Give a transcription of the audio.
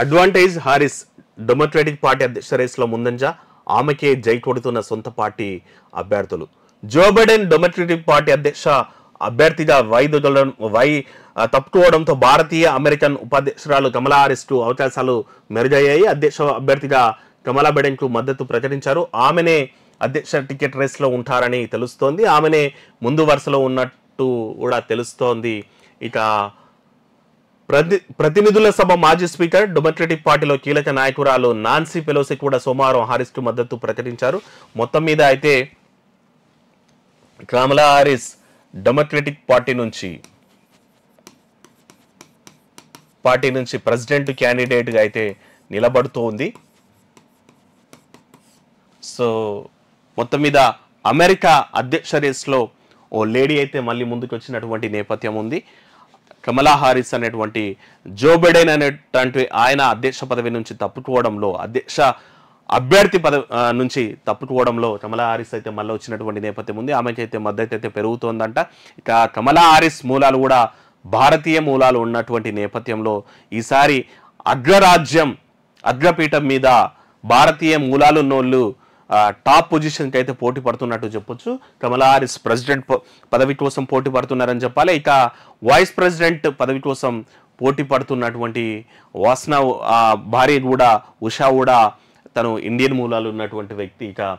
advantage Harris Democratic party అధ్యక్ష రేసులో ముందంజా ఆమెకే జై కొడుతున్న సొంత పార్టీ అభ్యర్థులు జో బైడెన్ డెమోక్రటిక్ పార్టీ అధ్యక్ష అభ్యర్థిగా వైదొలడం వై తప్పుకోవడంతో భారతీయ అమెరికన్ ఉపాధ్యక్షురాలు కమలా హారిస్కు అవకాశాలు మెరుగయ్యాయి అధ్యక్ష అభ్యర్థిగా కమలా బైడెన్కు మద్దతు ప్రకటించారు ఆమెనే అధ్యక్ష టికెట్ రేస్లో ఉంటారని తెలుస్తోంది ఆమెనే ముందు వరుసలో ఉన్నట్టు కూడా తెలుస్తోంది ఇక ప్రతి ప్రతినిధుల సభ మాజీ స్పీకర్ డొమక్రటిక్ పార్టీలో కీలక నాయకురాలు నాన్సీ పెలోసి కూడా సోమవారం కు మద్దతు ప్రకటించారు మొత్తం మీద అయితే కమలా హారిస్ డెమోక్రటిక్ పార్టీ నుంచి పార్టీ నుంచి ప్రెసిడెంట్ క్యాండిడేట్గా అయితే నిలబడుతూ ఉంది సో మొత్తం మీద అమెరికా అధ్యక్ష రేస్లో ఓ లేడీ అయితే మళ్ళీ ముందుకు వచ్చినటువంటి నేపథ్యం ఉంది కమలా హారిస్ అనేటువంటి జో బెడెన్ అనేటువంటి ఆయన అధ్యక్ష పదవి నుంచి తప్పుకోవడంలో అధ్యక్ష అభ్యర్థి పద నుంచి తప్పుకోవడంలో కమలా హారిస్ అయితే మళ్ళీ వచ్చినటువంటి నేపథ్యం ఉంది ఆమెకైతే మద్దతు అయితే పెరుగుతోందంట ఇక కమలా హారిస్ మూలాలు కూడా భారతీయ మూలాలు ఉన్నటువంటి నేపథ్యంలో ఈసారి అగ్రరాజ్యం అగ్రపీఠం మీద భారతీయ మూలాలున్నోళ్ళు టాప్ పొజిషన్కి అయితే పోటీ పడుతున్నట్టు చెప్పొచ్చు కమలా హారిస్ ప్రెసిడెంట్ పదవి కోసం పోటీ పడుతున్నారని చెప్పాలి ఇక వైస్ ప్రెసిడెంట్ పదవి కోసం పోటీ పడుతున్నటువంటి వాసన భార్య కూడా ఉషా కూడా తను ఇండియన్ మూలాలు ఉన్నటువంటి వ్యక్తి ఇక